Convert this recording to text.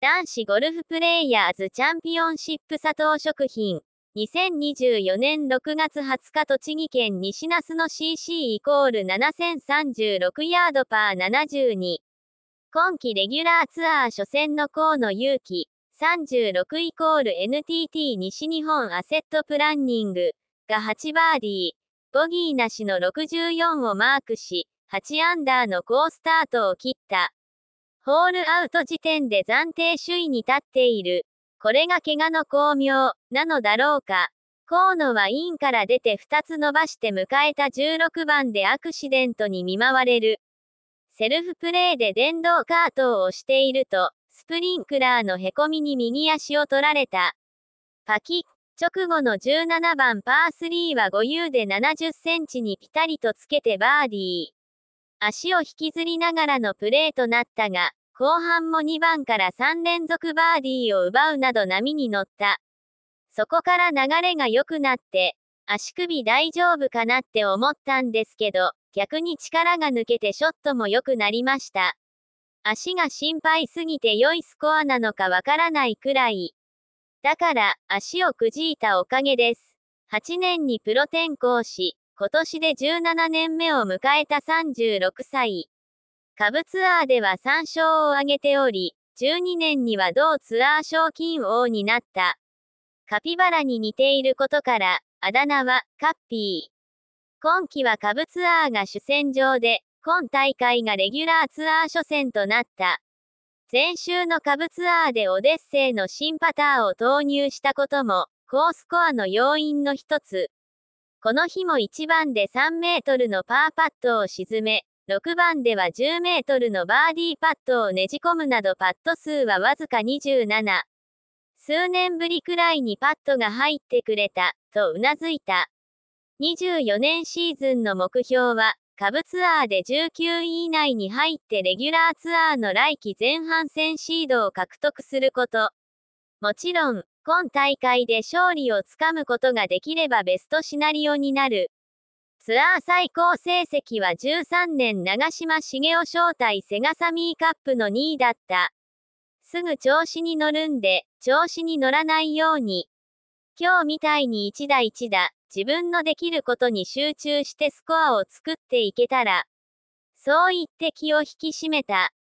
男子ゴルフプレイヤーズチャンピオンシップ佐藤食品。2024年6月20日栃木県西那須の CC イコール7036ヤードパー72。今季レギュラーツアー初戦の河野祐希。36イコール NTT 西日本アセットプランニングが8バーディー、ボギーなしの64をマークし、8アンダーの好スタートを切った。ホールアウト時点で暫定首位に立っている。これが怪我の巧妙なのだろうか。河野はインから出て2つ伸ばして迎えた16番でアクシデントに見舞われる。セルフプレーで電動カートを押していると、スプリンクラーのへこみに右足を取られた。パキ直後の17番パー3は5遊で70センチにピタリとつけてバーディー。足を引きずりながらのプレーとなったが、後半も2番から3連続バーディーを奪うなど波に乗った。そこから流れが良くなって、足首大丈夫かなって思ったんですけど、逆に力が抜けてショットも良くなりました。足が心配すぎて良いスコアなのかわからないくらい。だから、足をくじいたおかげです。8年にプロ転校し、今年で17年目を迎えた36歳。株ツアーでは3勝を挙げており、12年には同ツアー賞金王になった。カピバラに似ていることから、あだ名は、カッピー。今季は下部ツアーが主戦場で、今大会がレギュラーツアー初戦となった。前週の下部ツアーでオデッセイの新パターを投入したことも、高スコアの要因の一つ。この日も1番で3メートルのパーパットを沈め、6番では10メートルのバーディーパットをねじ込むなどパット数はわずか27。数年ぶりくらいにパットが入ってくれた、とうなずいた。24年シーズンの目標は、下部ツアーで19位以内に入ってレギュラーツアーの来季前半戦シードを獲得すること。もちろん、今大会で勝利をつかむことができればベストシナリオになる。ツアー最高成績は13年長嶋茂雄招待セガサミーカップの2位だった。すぐ調子に乗るんで、調子に乗らないように。今日みたいに1打1打、自分のできることに集中してスコアを作っていけたら。そう言って気を引き締めた。